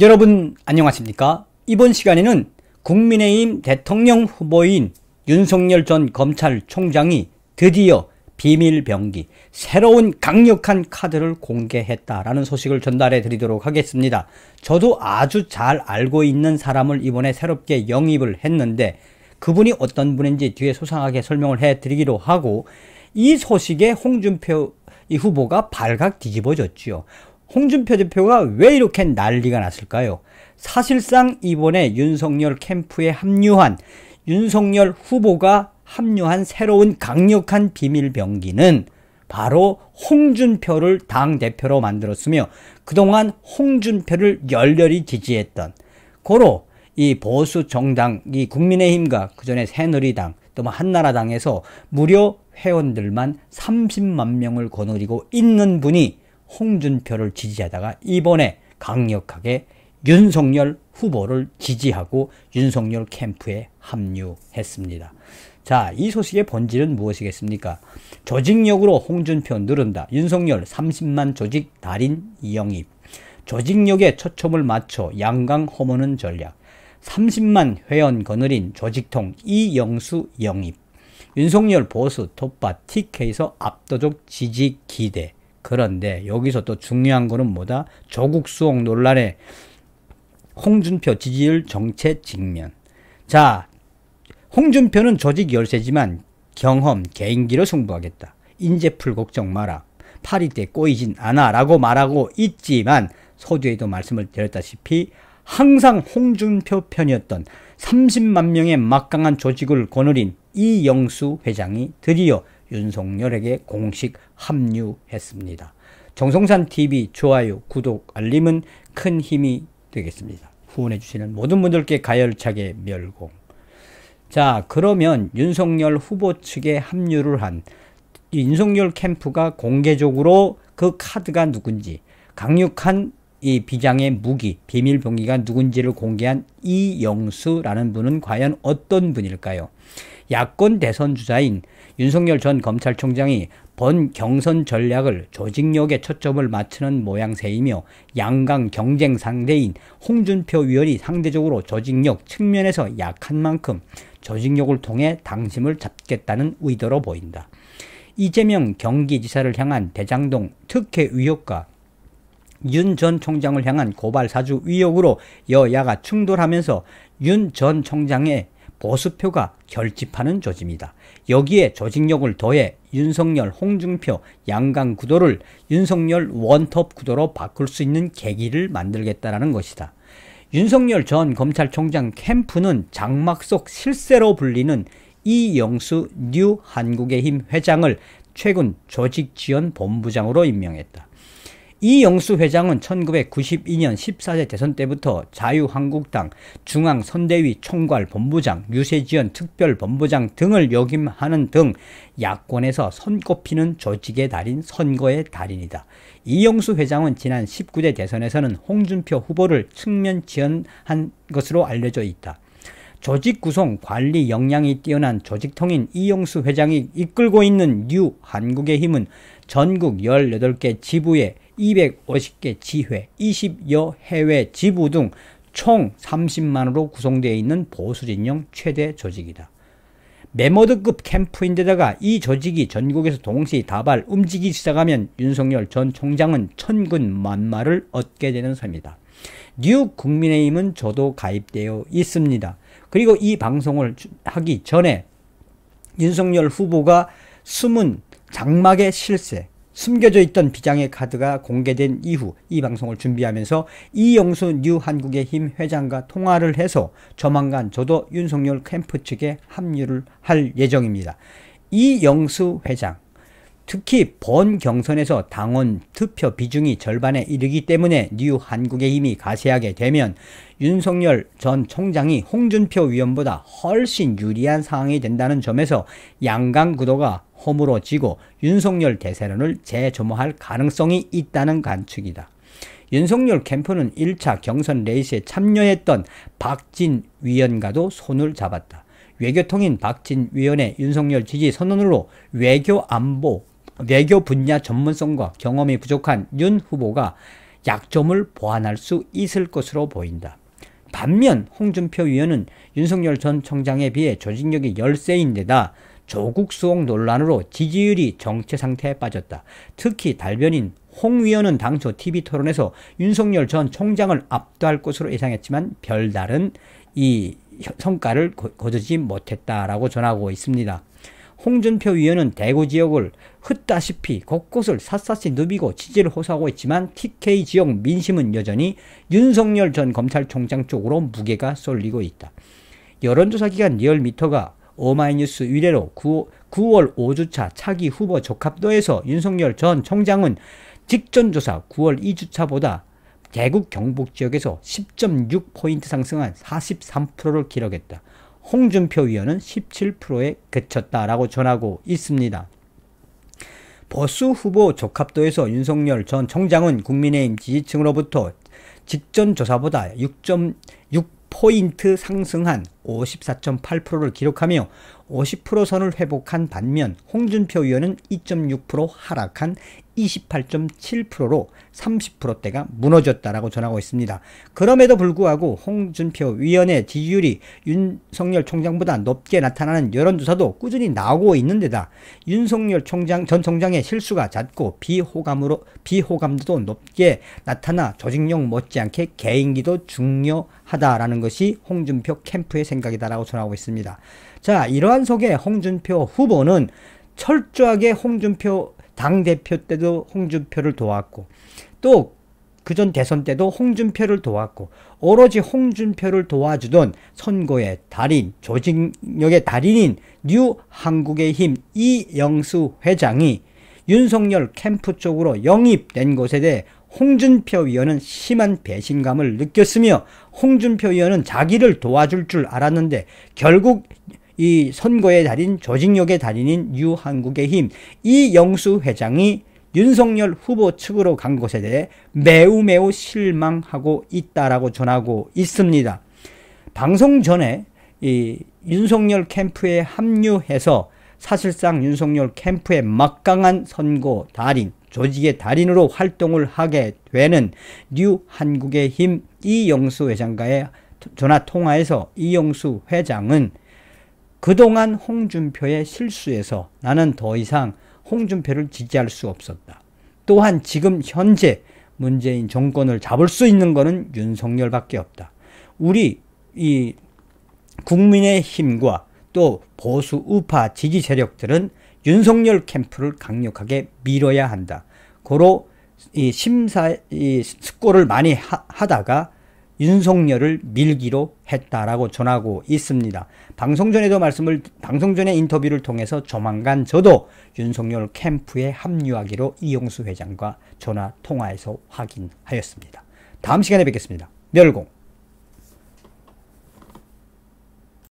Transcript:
여러분 안녕하십니까? 이번 시간에는 국민의힘 대통령 후보인 윤석열 전 검찰총장이 드디어 비밀병기, 새로운 강력한 카드를 공개했다라는 소식을 전달해 드리도록 하겠습니다. 저도 아주 잘 알고 있는 사람을 이번에 새롭게 영입을 했는데 그분이 어떤 분인지 뒤에 소상하게 설명을 해 드리기로 하고 이 소식에 홍준표 이 후보가 발각 뒤집어졌지요. 홍준표 대표가 왜 이렇게 난리가 났을까요? 사실상 이번에 윤석열 캠프에 합류한 윤석열 후보가 합류한 새로운 강력한 비밀병기는 바로 홍준표를 당대표로 만들었으며 그동안 홍준표를 열렬히 지지했던 고로 이 보수 정당, 이 국민의힘과 그전에 새누리당, 또뭐 한나라당에서 무려 회원들만 30만 명을 거느리고 있는 분이 홍준표를 지지하다가 이번에 강력하게 윤석열 후보를 지지하고 윤석열 캠프에 합류했습니다. 자, 이 소식의 본질은 무엇이겠습니까? 조직력으로 홍준표 누른다. 윤석열 30만 조직 달인 영입. 조직력에 초점을 맞춰 양강 허무는 전략. 30만 회원 거느린 조직통 이영수 영입. 윤석열 보수 톱바 TK에서 압도적 지지 기대. 그런데 여기서 또 중요한 거는 뭐다? 조국 수옥 논란에 홍준표 지지율 정체 직면. 자, 홍준표는 조직 열세지만 경험, 개인기로 승부하겠다. 인재풀 걱정 마라. 파리 때 꼬이진 않아 라고 말하고 있지만 서두에도 말씀을 드렸다시피 항상 홍준표 편이었던 30만 명의 막강한 조직을 거느린 이영수 회장이 드디어 윤석열에게 공식 합류했습니다. 정성산 TV 좋아요, 구독, 알림은 큰 힘이 되겠습니다. 후원해 주시는 모든 분들께 가열차게 멸공. 자, 그러면 윤석열 후보 측에 합류를 한 윤석열 캠프가 공개적으로 그 카드가 누군지 강력한 이 비장의 무기, 비밀 병기가 누군지를 공개한 이영수라는 분은 과연 어떤 분일까요? 야권 대선 주자인 윤석열 전 검찰총장이 번 경선 전략을 조직력에 초점을 맞추는 모양새이며 양강 경쟁 상대인 홍준표 위원이 상대적으로 조직력 측면에서 약한 만큼 조직력을 통해 당심을 잡겠다는 의도로 보인다. 이재명 경기지사를 향한 대장동 특혜 의혹과 윤 전 총장을 향한 고발 사주 의혹으로 여야가 충돌하면서 윤 전 총장의 보수표가 결집하는 조짐이다. 여기에 조직력을 더해 윤석열 홍준표 양강 구도를 윤석열 원톱 구도로 바꿀 수 있는 계기를 만들겠다라는 것이다. 윤석열 전 검찰총장 캠프는 장막 속 실세로 불리는 이영수 뉴 한국의힘 회장을 최근 조직지원 본부장으로 임명했다. 이영수 회장은 1992년 1 4세 대선 때부터 자유한국당 중앙선대위 총괄 본부장, 유세지원 특별 본부장 등을 역임하는 등 야권에서 손꼽히는 조직의 달인, 선거의 달인이다. 이영수 회장은 지난 19대 대선에서는 홍준표 후보를 측면 지원한 것으로 알려져 있다. 조직 구성 관리 역량이 뛰어난 조직통인 이용수 회장이 이끌고 있는 뉴 한국의 힘은 전국 18개 지부에 250개 지회, 20여 해외 지부 등 총 30만으로 구성되어 있는 보수진영 최대 조직이다. 메머드급 캠프인데다가 이 조직이 전국에서 동시 다발 움직이기 시작하면 윤석열 전 총장은 천군 만마를 얻게 되는 셈이다. 뉴 국민의힘은 저도 가입되어 있습니다. 그리고 이 방송을 하기 전에 윤석열 후보가 숨은 장막의 실세 숨겨져 있던 비장의 카드가 공개된 이후 이 방송을 준비하면서 이영수 뉴 한국의 힘 회장과 통화를 해서 조만간 저도 윤석열 캠프 측에 합류를 할 예정입니다. 이영수 회장 특히 본 경선에서 당원 투표 비중이 절반에 이르기 때문에 뉴 한국의 힘이 가세하게 되면 윤석열 전 총장이 홍준표 위원보다 훨씬 유리한 상황이 된다는 점에서 양강 구도가 허물어지고 윤석열 대세론을 재점호할 가능성이 있다는 관측이다. 윤석열 캠프는 1차 경선 레이스에 참여했던 박진 위원과도 손을 잡았다. 외교통인 박진 위원의 윤석열 지지 선언으로 외교 안보, 외교 분야 전문성과 경험이 부족한 윤 후보가 약점을 보완할 수 있을 것으로 보인다. 반면 홍준표 위원은 윤석열 전 총장에 비해 조직력이 열세인데다 조국 수옥 논란으로 지지율이 정체 상태에 빠졌다. 특히 달변인 홍 위원은 당초 TV 토론에서 윤석열 전 총장을 압도할 것으로 예상했지만 별다른 이 성과를 거두지 못했다라고 전하고 있습니다. 홍준표 위원은 대구 지역을 흩다시피 곳곳을 샅샅이 누비고 지지를 호소하고 있지만 TK 지역 민심은 여전히 윤석열 전 검찰총장 쪽으로 무게가 쏠리고 있다. 여론조사 기관 리얼미터가 오마이뉴스 의뢰로 9, 9월 5주차 차기 후보 적합도에서 윤석열 전 총장은 직전조사 9월 2주차보다 대구 경북 지역에서 10.6포인트 상승한 43%를 기록했다. 홍준표 위원은 17%에 그쳤다라고 전하고 있습니다. 보수 후보 적합도에서 윤석열 전 총장은 국민의힘 지지층으로부터 직전 조사보다 6.6포인트 상승한 54.8%를 기록하며 50% 선을 회복한 반면 홍준표 의원은 2.6% 하락한 28.7%로 30%대가 무너졌다라고 전하고 있습니다. 그럼에도 불구하고 홍준표 위원의 지지율이 윤석열 총장보다 높게 나타나는 여론조사도 꾸준히 나오고 있는데다 윤석열 총장 전 총장의 실수가 잦고 비호감으로 비호감도 도 높게 나타나 조직력 못지않게 개인기도 중요하다라는 것이 홍준표 캠프의 생각. 입니다 생각이다라고 전하고 있습니다. 자, 이러한 속에 홍준표 후보는 철저하게 홍준표 당대표 때도 홍준표를 도왔고 또 그 전 대선 때도 홍준표를 도왔고 오로지 홍준표를 도와주던 선거의 달인, 조직력의 달인인 뉴 한국의힘 이영수 회장이 윤석열 캠프 쪽으로 영입된 것에 대해 홍준표 위원은 심한 배신감을 느꼈으며 홍준표 위원은 자기를 도와줄 줄 알았는데 결국 이 선거의 달인 조직력의 달인인 유한국의힘 이영수 회장이 윤석열 후보 측으로 간 것에 대해 매우 매우 실망하고 있다라고 전하고 있습니다. 방송 전에 이 윤석열 캠프에 합류해서 사실상 윤석열 캠프의 막강한 선거 달인 조직의 달인으로 활동을 하게 되는 뉴 한국의 힘 이영수 회장과의 전화 통화에서 이영수 회장은 그동안 홍준표의 실수에서 나는 더 이상 홍준표를 지지할 수 없었다. 또한 지금 현재 문재인 정권을 잡을 수 있는 것은 윤석열밖에 없다. 우리 이 국민의 힘과 또 보수 우파 지지 세력들은 윤석열 캠프를 강력하게 밀어야 한다. 고로 이 심사 이 숙고를 많이 하, 하다가 윤석열을 밀기로 했다라고 전하고 있습니다. 방송 전에도 말씀을 방송 전에 인터뷰를 통해서 조만간 저도 윤석열 캠프에 합류하기로 이용수 회장과 전화 통화에서 확인하였습니다. 다음 시간에 뵙겠습니다. 멸공